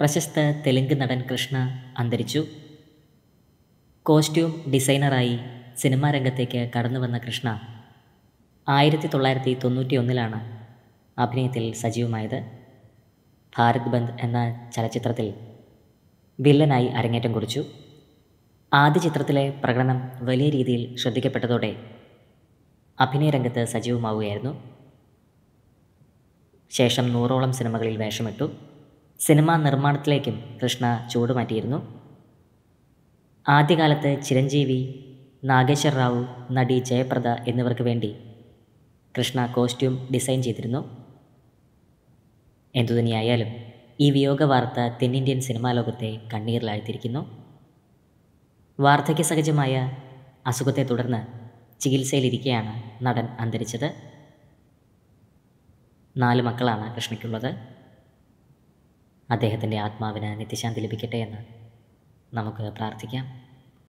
പ്രശസ്ത തെലുങ്ക് നടൻ കൃഷ്ണ അന്തരിച്ചു കോസ്റ്റ്യൂം ഡിസൈനറായി സിനിമാ രംഗത്തേക്ക് കടന്നു വന്ന കൃഷ്ണ ആയിരത്തി തൊള്ളായിരത്തി തൊണ്ണൂറ്റി ഒന്നിലാണ് അഭിനയത്തിൽ സജീവമായത് ഭാരത് ബന്ദ് എന്ന ചലച്ചിത്രത്തിൽ വില്ലനായി അരങ്ങേറ്റം കുറിച്ചു ആദ്യ ചിത്രത്തിലെ പ്രകടനം വലിയ രീതിയിൽ ശ്രദ്ധിക്കപ്പെട്ടതോടെ അഭിനയരംഗത്ത് സജീവമാവുകയായിരുന്നു ശേഷം നൂറോളം സിനിമകളിൽ വേഷമിട്ടു സിനിമാ നിർമ്മാണത്തിലേക്കും കൃഷ്ണ ചൂടുമാറ്റിയിരുന്നു ആദ്യകാലത്ത് ചിരഞ്ജീവി നാഗേശ്വർ റാവു നടി ജയപ്രദ എന്നിവർക്ക് വേണ്ടി കൃഷ്ണ കോസ്റ്റ്യൂം ഡിസൈൻ ചെയ്തിരുന്നു എന്തുതന്നെയായാലും ഈ വിയോഗ വാർത്ത തെന്നിന്ത്യൻ സിനിമാ ലോകത്തെ കണ്ണീരിലാഴ്ത്തിയിരിക്കുന്നു വാർദ്ധക്യ സഹജമായ അസുഖത്തെ തുടർന്ന് ചികിത്സയിലിരിക്കെയാണ് നടൻ അന്തരിച്ചത് നാല് മക്കളാണ് കൃഷ്ണയ്ക്കുള്ളത് അദ്ദേഹത്തിൻ്റെ ആത്മാവിന് നിത്യശാന്തി ലഭിക്കട്ടെ എന്ന് നമുക്ക് പ്രാർത്ഥിക്കാം